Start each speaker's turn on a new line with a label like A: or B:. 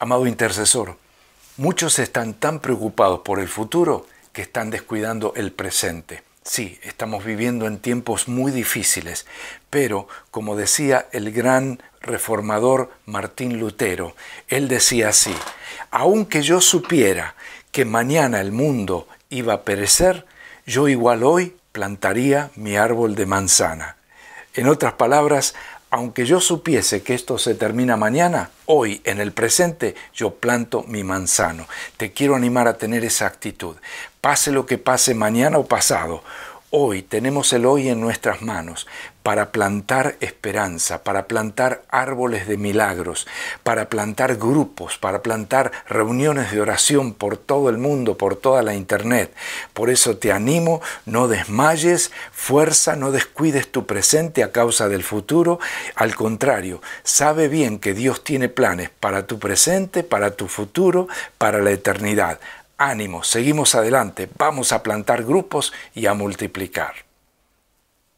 A: Amado intercesor, muchos están tan preocupados por el futuro que están descuidando el presente. Sí, estamos viviendo en tiempos muy difíciles, pero como decía el gran reformador Martín Lutero, él decía así, aunque yo supiera que mañana el mundo iba a perecer, yo igual hoy plantaría mi árbol de manzana. En otras palabras, aunque yo supiese que esto se termina mañana, hoy, en el presente, yo planto mi manzano. Te quiero animar a tener esa actitud. Pase lo que pase mañana o pasado, Hoy tenemos el hoy en nuestras manos para plantar esperanza, para plantar árboles de milagros, para plantar grupos, para plantar reuniones de oración por todo el mundo, por toda la internet. Por eso te animo, no desmayes, fuerza, no descuides tu presente a causa del futuro. Al contrario, sabe bien que Dios tiene planes para tu presente, para tu futuro, para la eternidad. Ánimo, seguimos adelante, vamos a plantar grupos y a multiplicar.